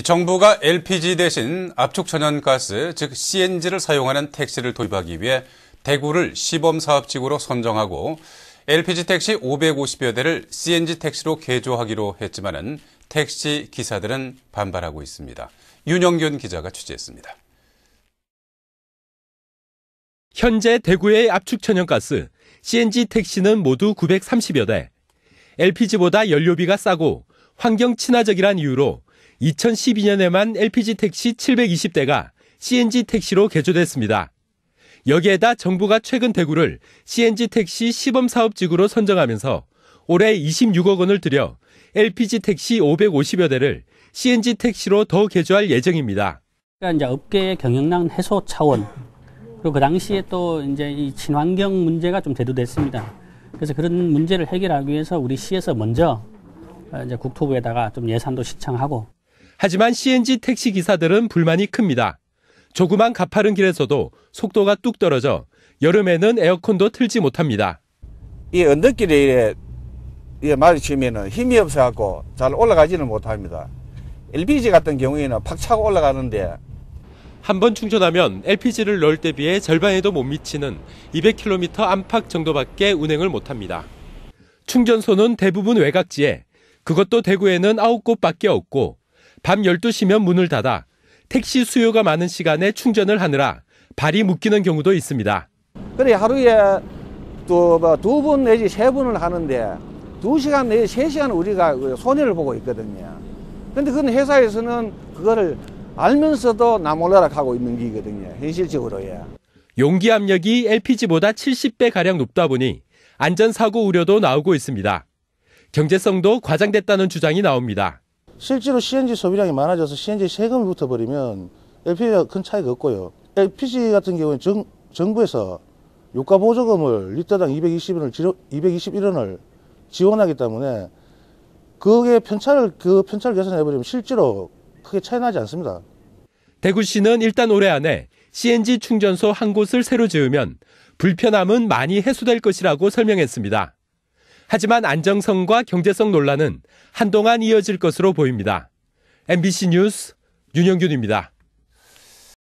정부가 LPG 대신 압축 천연가스, 즉 CNG를 사용하는 택시를 도입하기 위해 대구를 시범사업지구로 선정하고 LPG 택시 550여 대를 CNG 택시로 개조하기로 했지만은 택시 기사들은 반발하고 있습니다. 윤영균 기자가 취재했습니다. 현재 대구의 압축 천연가스, CNG 택시는 모두 930여 대. LPG보다 연료비가 싸고 환경 친화적이란 이유로 2012년에만 LPG 택시 720대가 CNG 택시로 개조됐습니다. 여기에다 정부가 최근 대구를 CNG 택시 시범 사업지구로 선정하면서 올해 26억 원을 들여 LPG 택시 550여 대를 CNG 택시로 더 개조할 예정입니다. 그러니까 이제 업계의 경영난 해소 차원 그리고 그 당시에 또 이제 이 친환경 문제가 좀 대두됐습니다. 그래서 그런 문제를 해결하기 위해서 우리 시에서 먼저 어, 이제 국토부에다가 좀 예산도 시청하고. 하지만 CNG 택시 기사들은 불만이 큽니다. 조그만 가파른 길에서도 속도가 뚝 떨어져 여름에는 에어컨도 틀지 못합니다. 이 언덕길에 이 예, 마주치면 힘이 없어갖고 잘 올라가지는 못합니다. LPG 같은 경우에는 팍 차고 올라가는데 한 번 충전하면 LPG를 넣을 때 비해 절반에도 못 미치는 200km 안팎 정도밖에 운행을 못합니다. 충전소는 대부분 외곽지에 그것도 대구에는 9곳밖에 없고 밤 12시면 문을 닫아 택시 수요가 많은 시간에 충전을 하느라 발이 묶이는 경우도 있습니다. 그래 하루에 또 두번 뭐, 내지 세 번을 하는데 두 시간 내지 세 시간 우리가 그 손해를 보고 있거든요. 근데그 회사에서는 그거를 알면서도 나몰라라 하고 있는 게거든요. 현실적으로요. 용기 압력이 LPG보다 70배 가량 높다 보니 안전 사고 우려도 나오고 있습니다. 경제성도 과장됐다는 주장이 나옵니다. 실제로 CNG 소비량이 많아져서 CNG 세금을 붙어버리면 LPG가 큰 차이가 없고요. LPG 같은 경우는 정, 정부에서 유가 보조금을 리터당 220원을 221원을 지원하기 때문에 그게 편차를 그 편차를 계산해 버리면 실제로 크게 차이 나지 않습니다. 대구시는 일단 올해 안에 CNG 충전소 한 곳을 새로 지으면 불편함은 많이 해소될 것이라고 설명했습니다. 하지만 안정성과 경제성 논란은 한동안 이어질 것으로 보입니다. MBC 뉴스 윤영균입니다.